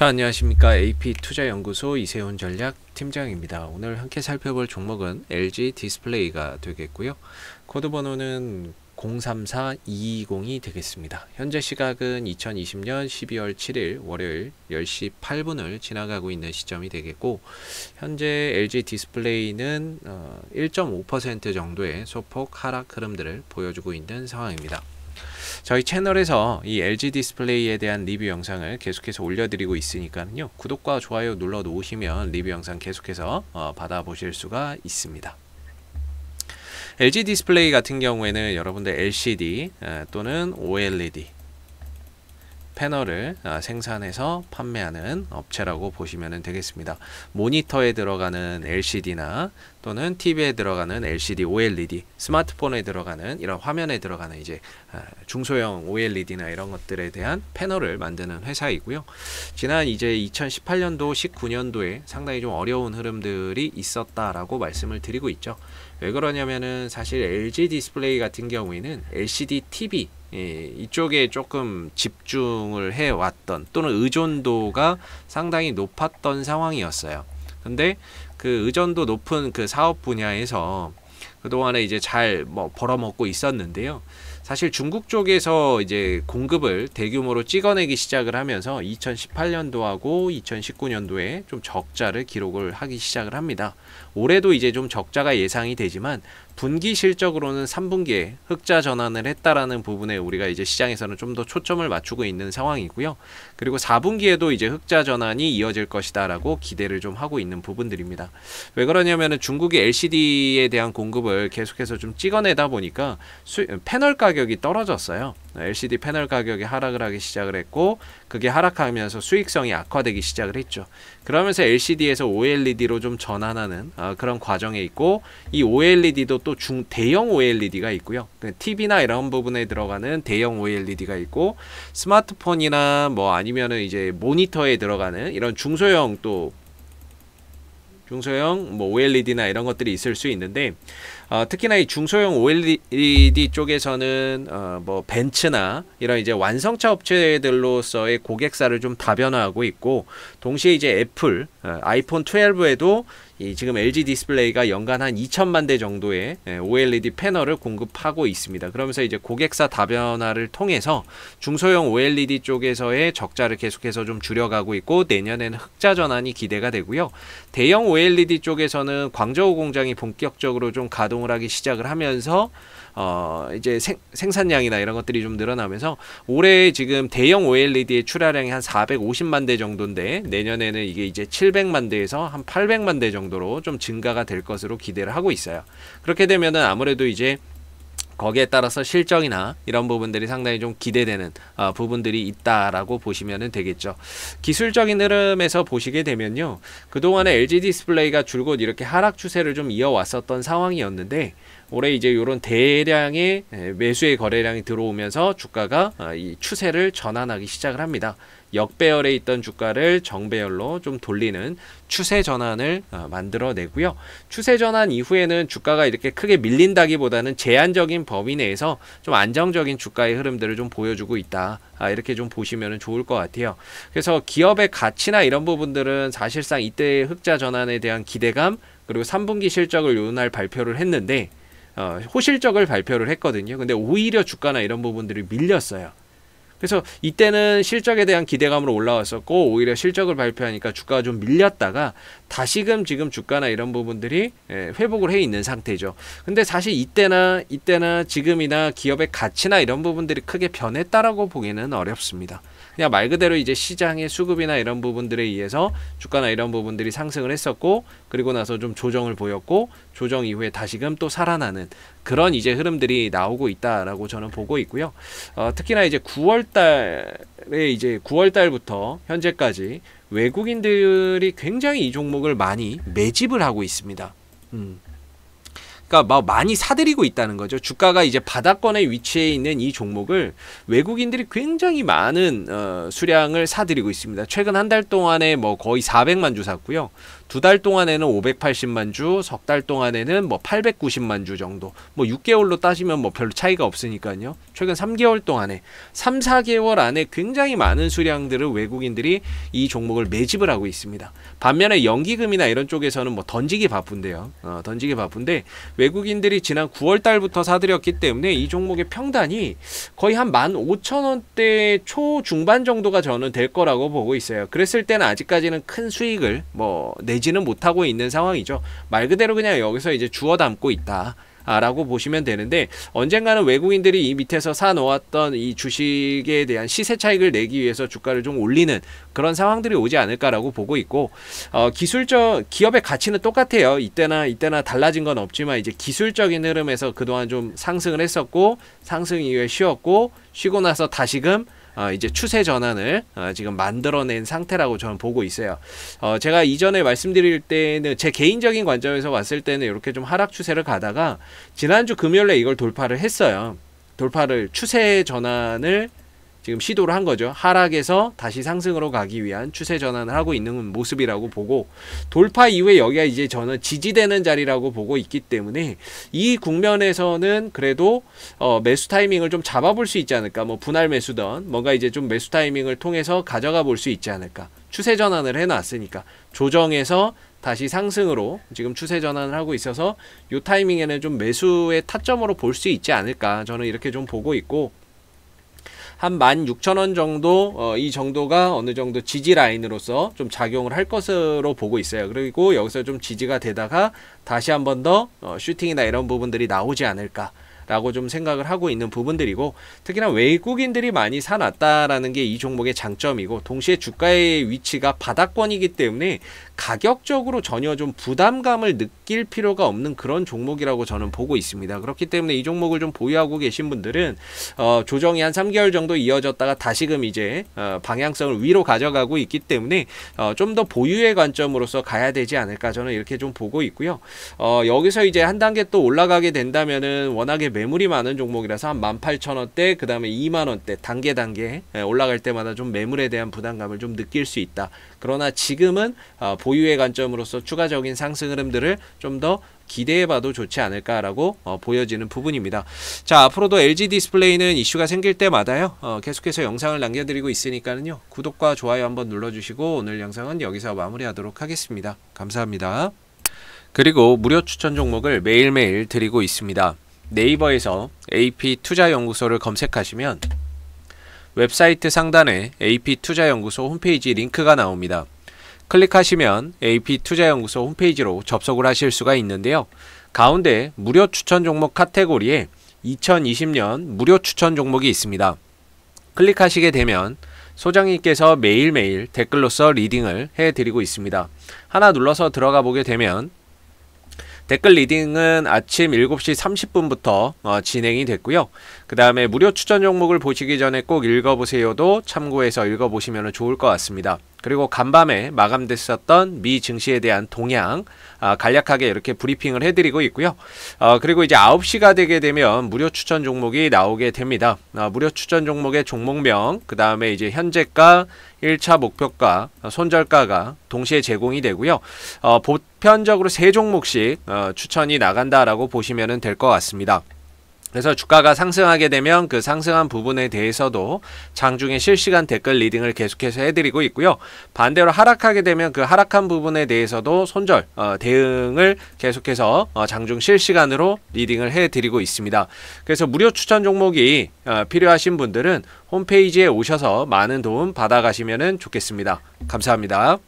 자 안녕하십니까 AP투자연구소 이세훈 전략팀장입니다. 오늘 함께 살펴볼 종목은 LG 디스플레이가 되겠고요. 코드 번호는 034220이 되겠습니다. 현재 시각은 2020년 12월 7일 월요일 10시 8분을 지나가고 있는 시점이 되겠고 현재 LG 디스플레이는 1.5% 어, 정도의 소폭 하락 흐름들을 보여주고 있는 상황입니다. 저희 채널에서 이 LG 디스플레이에 대한 리뷰 영상을 계속해서 올려드리고 있으니까요. 구독과 좋아요 눌러 놓으시면 리뷰 영상 계속해서 어, 받아보실 수가 있습니다. LG 디스플레이 같은 경우에는 여러분들 LCD 또는 OLED 패널을 아, 생산해서 판매하는 업체라고 보시면 되겠습니다. 모니터에 들어가는 LCD나 또는 TV에 들어가는 LCD, OLED, 스마트폰에 들어가는 이런 화면에 들어가는 이제 아, 중소형 OLED나 이런 것들에 대한 패널을 만드는 회사이고요. 지난 이제 2018년도, 19년도에 상당히 좀 어려운 흐름들이 있었다라고 말씀을 드리고 있죠. 왜 그러냐면은 사실 LG 디스플레이 같은 경우에는 LCD TV 예, 이쪽에 조금 집중을 해왔던 또는 의존도가 상당히 높았던 상황이었어요. 근데 그 의존도 높은 그 사업 분야에서 그동안에 이제 잘 뭐 벌어먹고 있었는데요. 사실 중국 쪽에서 이제 공급을 대규모로 찍어내기 시작을 하면서 2018년도하고 2019년도에 좀 적자를 기록을 하기 시작을 합니다. 올해도 이제 좀 적자가 예상이 되지만 분기 실적으로는 3분기에 흑자 전환을 했다라는 부분에 우리가 이제 시장에서는 좀 더 초점을 맞추고 있는 상황이고요. 그리고 4분기에도 이제 흑자 전환이 이어질 것이다라고 기대를 좀 하고 있는 부분들입니다. 왜 그러냐면은 중국의 LCD에 대한 공급을 계속해서 좀 찍어내다 보니까 수, 패널 가격이 떨어졌어요. LCD 패널 가격이 하락을 하기 시작을 했고 그게 하락하면서 수익성이 악화되기 시작을 했죠. 그러면서 LCD에서 OLED로 좀 전환하는 어, 그런 과정에 있고 이 OLED도 또 중 대형 OLED가 있고요. 그 TV나 이런 부분에 들어가는 대형 OLED가 있고 스마트폰이나 뭐 아니면은 이제 모니터에 들어가는 이런 중소형 또 중소형 뭐 OLED나 이런 것들이 있을 수 있는데 어, 특히나 이 중소형 OLED 쪽에서는 어, 뭐 벤츠나 이런 이제 완성차 업체들로서의 고객사를 좀 다변화하고 있고 동시에 이제 애플 어, 아이폰 12에도 이 지금 LG 디스플레이가 연간 한 2천만 대 정도의 예, OLED 패널을 공급하고 있습니다. 그러면서 이제 고객사 다변화를 통해서 중소형 OLED 쪽에서의 적자를 계속해서 좀 줄여가고 있고 내년에는 흑자 전환이 기대가 되고요. 대형 OLED 쪽에서는 광저우 공장이 본격적으로 좀 가동을 하기 시작을 하면서 어 이제 생, 생산량이나 이런 것들이 좀 늘어나면서 올해 지금 대형 OLED의 출하량이 한 450만 대 정도인데 내년에는 이게 이제 700만 대에서 한 800만 대 정도 정도로 좀 증가가 될 것으로 기대를 하고 있어요. 그렇게 되면은 아무래도 이제 거기에 따라서 실적이나 이런 부분들이 상당히 좀 기대되는 어, 부분들이 있다라고 보시면 되겠죠. 기술적인 흐름에서 보시게 되면요. 그동안에 LG 디스플레이가 줄곧 이렇게 하락 추세를 좀 이어왔었던 상황이었는데 올해 이제 이런 대량의 예, 매수의 거래량이 들어오면서 주가가 아, 이 추세를 전환하기 시작을 합니다. 역배열에 있던 주가를 정배열로 좀 돌리는 추세 전환을 아, 만들어내고요. 추세 전환 이후에는 주가가 이렇게 크게 밀린다기보다는 제한적인 범위 내에서 좀 안정적인 주가의 흐름들을 좀 보여주고 있다. 아, 이렇게 좀 보시면 좋을 것 같아요. 그래서 기업의 가치나 이런 부분들은 사실상 이때 흑자 전환에 대한 기대감 그리고 3분기 실적을 요날 발표를 했는데 어, 호실적을 발표를 했거든요. 근데 오히려 주가나 이런 부분들이 밀렸어요. 그래서 이때는 실적에 대한 기대감으로 올라왔었고 오히려 실적을 발표하니까 주가가 좀 밀렸다가 다시금 지금 주가나 이런 부분들이 예, 회복을 해 있는 상태죠. 근데 사실 이때나 이때나 지금이나 기업의 가치나 이런 부분들이 크게 변했다라고 보기는 어렵습니다. 그냥 말 그대로 이제 시장의 수급이나 이런 부분들에 의해서 주가나 이런 부분들이 상승을 했었고 그리고 나서 좀 조정을 보였고 조정 이후에 다시금 또 살아나는 그런 이제 흐름들이 나오고 있다라고 저는 보고 있고요. 어, 특히나 이제 9월달에 이제 9월달부터 현재까지 외국인들이 굉장히 이 종목을 많이 매집을 하고 있습니다. 음. 그러니까 많이 사들이고 있다는 거죠. 주가가 이제 바닥권에 위치해 있는 이 종목을 외국인들이 굉장히 많은 어, 수량을 사들이고 있습니다. 최근 한 달 동안에 뭐 거의 400만 주 샀고요. 두 달 동안에는 580만 주, 석 달 동안에는 뭐 890만 주 정도. 뭐 6개월로 따지면 뭐 별로 차이가 없으니까요. 최근 3개월 동안에 3, 4개월 안에 굉장히 많은 수량들을 외국인들이 이 종목을 매집을 하고 있습니다. 반면에 연기금이나 이런 쪽에서는 뭐 던지기 바쁜데요. 어, 던지기 바쁜데 외국인들이 지난 9월 달부터 사들였기 때문에 이 종목의 평단이 거의 한 15,000원대 초중반 정도가 저는 될 거라고 보고 있어요. 그랬을 때는 아직까지는 큰 수익을 뭐 내지는 못하고 있는 상황이죠. 말 그대로 그냥 여기서 이제 주워 담고 있다. 라고 보시면 되는데 언젠가는 외국인들이 이 밑에서 사놓았던 이 주식에 대한 시세 차익을 내기 위해서 주가를 좀 올리는 그런 상황들이 오지 않을까라고 보고 있고 어, 기술적 기업의 가치는 똑같아요 이때나 이때나 달라진 건 없지만 이제 기술적인 흐름에서 그동안 좀 상승을 했었고 상승 이후에 쉬었고 쉬고 나서 다시금 어, 이제 추세 전환을 어, 지금 만들어낸 상태라고 저는 보고 있어요. 어, 제가 이전에 말씀드릴 때는 제 개인적인 관점에서 봤을 때는 이렇게 좀 하락 추세를 가다가 지난주 금요일에 이걸 돌파를 했어요. 돌파를 추세 전환을 지금 시도를 한 거죠. 하락에서 다시 상승으로 가기 위한 추세 전환을 하고 있는 모습이라고 보고 돌파 이후에 여기가 이제 저는 지지되는 자리라고 보고 있기 때문에 이 국면에서는 그래도 어 매수 타이밍을 좀 잡아볼 수 있지 않을까. 뭐 분할 매수든 뭔가 이제 좀 매수 타이밍을 통해서 가져가 볼 수 있지 않을까. 추세 전환을 해놨으니까 조정해서 다시 상승으로 지금 추세 전환을 하고 있어서 요 타이밍에는 좀 매수의 타점으로 볼 수 있지 않을까 저는 이렇게 좀 보고 있고 한 16,000원 정도 어, 이 정도가 어느 정도 지지 라인으로서 좀 작용을 할 것으로 보고 있어요. 그리고 여기서 좀 지지가 되다가 다시 한 번 더 어, 슈팅이나 이런 부분들이 나오지 않을까. 라고 좀 생각을 하고 있는 부분들이고 특히나 외국인들이 많이 사놨다라는 게 이 종목의 장점이고 동시에 주가의 위치가 바닥권이기 때문에 가격적으로 전혀 좀 부담감을 느낄 필요가 없는 그런 종목이라고 저는 보고 있습니다. 그렇기 때문에 이 종목을 좀 보유하고 계신 분들은 어, 조정이 한 3개월 정도 이어졌다가 다시금 이제 어, 방향성을 위로 가져가고 있기 때문에 어, 좀 더 보유의 관점으로서 가야 되지 않을까 저는 이렇게 좀 보고 있고요. 어, 여기서 이제 한 단계 또 올라가게 된다면은 워낙에 매물이 많은 종목이라서 한 18,000원대 그 다음에 2만원대 단계 단계 예, 올라갈 때마다 좀 매물에 대한 부담감을 좀 느낄 수 있다. 그러나 지금은 어, 보유의 관점으로서 추가적인 상승 흐름들을 좀 더 기대해봐도 좋지 않을까라고 어, 보여지는 부분입니다. 자 앞으로도 LG 디스플레이는 이슈가 생길 때마다요 어, 계속해서 영상을 남겨드리고 있으니까요 구독과 좋아요 한번 눌러주시고 오늘 영상은 여기서 마무리하도록 하겠습니다. 감사합니다. 그리고 무료 추천 종목을 매일매일 드리고 있습니다. 네이버에서 AP 투자연구소를 검색하시면 웹사이트 상단에 AP 투자연구소 홈페이지 링크가 나옵니다. 클릭하시면 AP 투자연구소 홈페이지로 접속을 하실 수가 있는데요. 가운데 무료 추천 종목 카테고리에 2020년 무료 추천 종목이 있습니다. 클릭하시게 되면 소장님께서 매일매일 댓글로써 리딩을 해드리고 있습니다. 하나 눌러서 들어가 보게 되면 댓글 리딩은 아침 7시 30분부터 어, 진행이 됐고요. 그 다음에 무료 추천 종목을 보시기 전에 꼭 읽어보세요도 참고해서 읽어보시면 좋을 것 같습니다. 그리고 간밤에 마감됐었던 미 증시에 대한 동향 아, 간략하게 이렇게 브리핑을 해드리고 있고요. 아, 그리고 이제 9시가 되게 되면 무료 추천 종목이 나오게 됩니다. 아, 무료 추천 종목의 종목명, 그 다음에 이제 현재가 1차 목표가, 손절가가 동시에 제공이 되고요. 어, 보편적으로 세 종목씩 어, 추천이 나간다라고 보시면 될 것 같습니다. 그래서 주가가 상승하게 되면 그 상승한 부분에 대해서도 장중에 실시간 댓글 리딩을 계속해서 해드리고 있고요. 반대로 하락하게 되면 그 하락한 부분에 대해서도 손절, 어, 대응을 계속해서 어, 장중 실시간으로 리딩을 해드리고 있습니다. 그래서 무료 추천 종목이 어, 필요하신 분들은 홈페이지에 오셔서 많은 도움 받아가시면 좋겠습니다. 감사합니다.